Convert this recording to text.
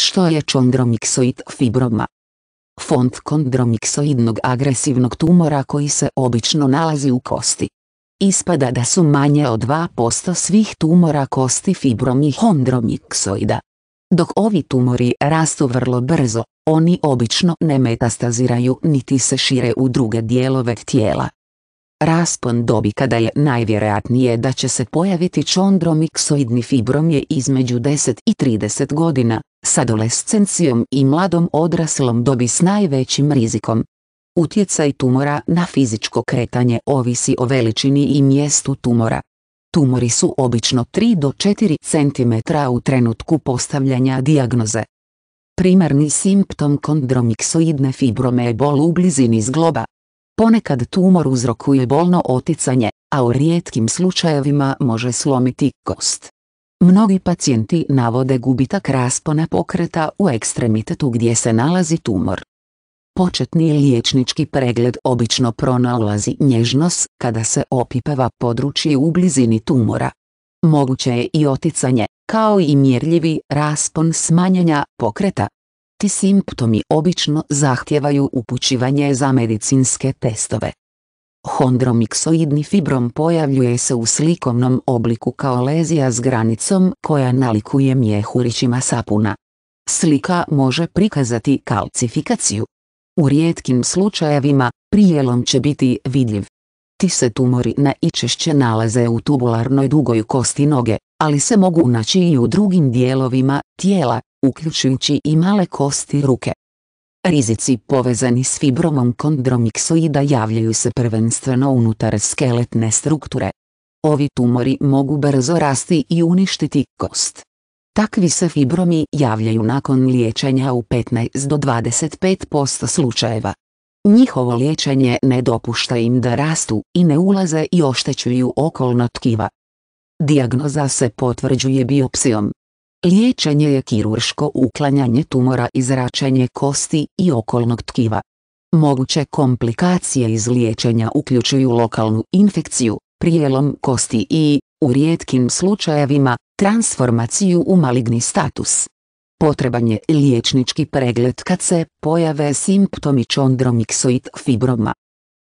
Što je čondromiksoid fibroma? Fond kondromiksoidnog agresivnog tumora koji se obično nalazi u kosti. Ispada da su manje od 2% svih tumora kosti fibromi hondromiksoida. Dok ovi tumori rastu vrlo brzo, oni obično ne metastaziraju niti se šire u druge dijelove tijela. Raspon dobi kada je najvjerojatnije da će se pojaviti čondromiksoidni fibrom je između 10 i 30 godina, s adolescencijom i mladom odraslom dobi s najvećim rizikom. Utjecaj tumora na fizičko kretanje ovisi o veličini i mjestu tumora. Tumori su obično 3 do 4 cm u trenutku postavljanja dijagnoze. Primarni simptom kondromiksoidne fibrome je bol u blizini zgloba. Ponekad tumor uzrokuje bolno oticanje, a u rijetkim slučajevima može slomiti kost. Mnogi pacijenti navode gubitak raspona pokreta u ekstremitetu gdje se nalazi tumor. Početni liječnički pregled obično pronalazi nježnost kada se opipeva područje u blizini tumora. Moguće je i oticanje, kao i mjerljivi raspon smanjenja pokreta. Ti simptomi obično zahtijevaju upućivanje za medicinske testove. Hondromiksoidni fibrom pojavljuje se u slikovnom obliku kao lezija s granicom koja nalikuje mjehurićima sapuna. Slika može prikazati kalcifikaciju. U rijetkim slučajevima, prijelom će biti vidljiv. Ti se tumori najčešće nalaze u tubularnoj dugoj kosti noge, ali se mogu naći i u drugim dijelovima tijela, uključujući i male kosti ruke. Rizici povezani s fibromom kondromiksoida javljaju se prvenstveno unutar skeletne strukture. Ovi tumori mogu brzo rasti i uništiti kost. Takvi se fibromi javljaju nakon liječenja u 15 do 25% slučajeva. Njihovo liječenje ne dopušta im da rastu i ne ulaze i oštećuju okolna tkiva. Dijagnoza se potvrđuje biopsijom, Liječenje je kirurško uklanjanje tumora i zračenje kosti i okolnog tkiva. Moguće komplikacije iz liječenja uključuju lokalnu infekciju, prijelom kosti i, u rijetkim slučajevima, transformaciju u maligni status. Potreban je liječnički pregled kad se pojave simptomi čondromiksoid fibroma.